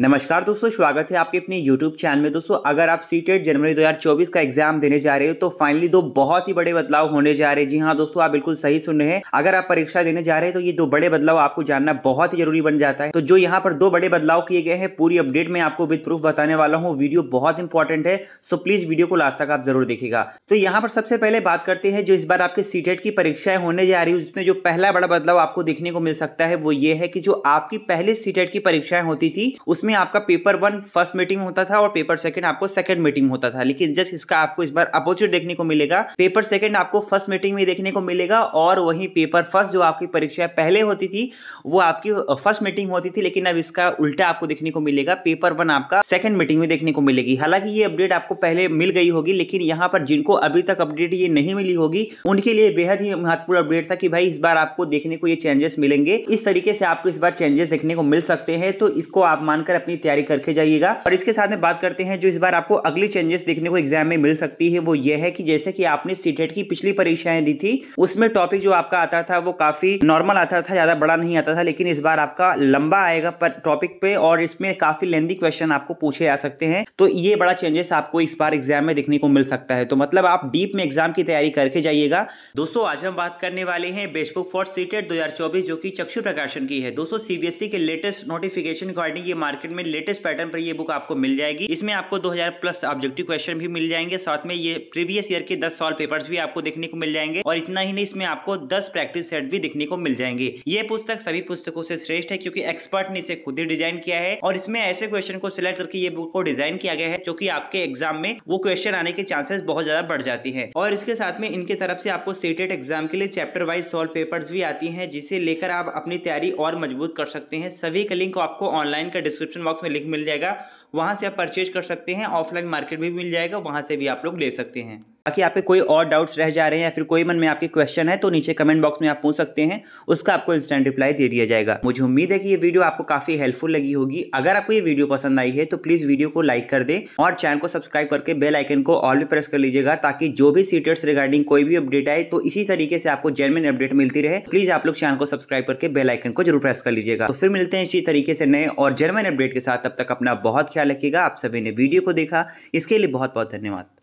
नमस्कार दोस्तों स्वागत है आपके अपने YouTube चैनल में दोस्तों अगर आप सी e जनवरी 2024 का एग्जाम देने जा रहे हो तो फाइनली दो बहुत ही बड़े बदलाव होने जा रहे हैं जी हाँ दोस्तों आप बिल्कुल सही सुन रहे हैं अगर आप परीक्षा देने जा रहे हैं तो ये दो बड़े बदलाव आपको जानना बहुत ही जरूरी बन जाता है तो जो यहाँ पर दो बड़े बदलाव किए गए हैं पूरी अपडेट में आपको विद प्रूफ बताने वाला हूँ वीडियो बहुत इंपॉर्टेंट है सो प्लीज वीडियो को लास्ट तक आप जरूर देखेगा तो यहाँ पर सबसे पहले बात करते हैं जो इस बार आपके सी e की परीक्षाएं होने जा रही है उसमें जो पहला बड़ा बदलाव आपको देखने को मिल सकता है वो ये है कि जो आपकी पहले सी e की परीक्षाएं होती थी उस उसमें आपका पेपर वन फर्स्ट मीटिंग होता था और पेपर सेकंड आपको सेकंड मीटिंग होता था लेकिन जस्ट इसका आपको इस बार अपोजिट देखने को मिलेगा पेपर सेकंड आपको फर्स्ट मीटिंग में देखने को मिलेगा और वहीं पेपर फर्स्ट जो आपकी परीक्षा पहले होती थी वो आपकी फर्स्ट मीटिंग होती थी लेकिन अब इसका उल्टा आपको देखने को मिलेगा पेपर वन आपका सेकंड मीटिंग में देखने को मिलेगी हालांकि ये अपडेट आपको पहले मिल गई होगी लेकिन यहाँ पर जिनको अभी तक अपडेट ये नहीं मिली होगी उनके लिए बेहद ही महत्वपूर्ण अपडेट था कि भाई इस बार आपको देखने को ये चेंजेस मिलेंगे इस तरीके से आपको इस बार चेंजेस देखने को मिल सकते हैं तो इसको आप मानकर जाकर अपनी तैयारी करके जाइएगा और इसके साथ में बात करते हैं जो इस बार आपको अगली चेंजेस देखने को एग्जाम में मिल सकती है वो ये है कि जैसे कि आपने सीटेट की पिछली परीक्षाएं दी थी उसमें टॉपिक जो आपका आता था वो काफी नॉर्मल आता था ज्यादा बड़ा नहीं आता था लेकिन इस बार आपका लंबा आएगा पर टॉपिक पे और इसमें काफी लेंदी क्वेश्चन आपको पूछे जा सकते हैं तो ये बड़ा चेंजेस आपको इस बार एग्जाम में देखने को मिल सकता है तो मतलब आप डीप में एग्जाम की तैयारी करके जाइएगा दोस्तों आज हम बात करने वाले हैं बेसबुक फॉर सीटेट दो जो कि चक्षु प्रकाशन की है दोस्तों सीबीएसई e के लेटेस्ट नोटिफिकेशन अकॉर्डिंग ये मार्केट मार्केट में लेटेस्ट पैटर्न पर ये बुक आपको मिल जाएगी इसमें आपको 2000 प्लस ऑब्जेक्टिव क्वेश्चन भी मिल जाएंगे साथ में ये प्रीवियस ईयर के 10 सॉल्व पेपर्स भी आपको देखने को मिल जाएंगे और इतना ही नहीं इसमें आपको 10 प्रैक्टिस सेट भी देखने को मिल जाएंगे ये पुस्तक सभी पुस्तकों से श्रेष्ठ है क्योंकि एक्सपर्ट ने इसे खुद ही डिजाइन किया है और इसमें ऐसे क्वेश्चन को सिलेक्ट करके ये बुक को डिजाइन किया गया है जो की आपके एग्जाम में वो क्वेश्चन आने के चांसेस बहुत ज्यादा बढ़ जाती है और इसके साथ में इनके तरफ से आपको सीटेड एग्जाम के लिए चैप्टर वाइज सॉल्व पेपर्स भी आती है जिसे लेकर आप अपनी तैयारी और मजबूत कर सकते हैं सभी का लिंक आपको ऑनलाइन का डिस्क्रिप्शन डिस्क्रिप्शन बॉक्स में लिंक मिल जाएगा वहाँ से आप परचेज कर सकते हैं ऑफलाइन मार्केट भी मिल जाएगा वहाँ से भी आप लोग ले सकते हैं बाकी आपके कोई और डाउट्स रह जा रहे हैं या फिर कोई मन में आपके क्वेश्चन है तो नीचे कमेंट बॉक्स में आप पूछ सकते हैं उसका आपको इंस्टेंट रिप्लाई दे दिया जाएगा मुझे उम्मीद है कि ये वीडियो आपको काफी हेल्पफुल लगी होगी अगर आपको ये वीडियो पसंद आई है तो प्लीज वीडियो को लाइक कर दे और चैनल को सब्सक्राइब करके बेल आइकन को ऑल भी प्रेस कर लीजिएगा ताकि जो भी सीटेट्स रिगार्डिंग कोई भी अपडेट आए तो इसी तरीके से आपको जेनविन अपडेट मिलती रहे प्लीज आप लोग चैनल को सब्सक्राइब करके बेल आइकन को जरूर प्रेस कर लीजिएगा तो फिर मिलते हैं इसी तरीके से नए और जेनविन अपडेट के साथ तब तक अपना बहुत ख्याल रखिएगा आप सभी ने वीडियो को देखा इसके लिए बहुत बहुत धन्यवाद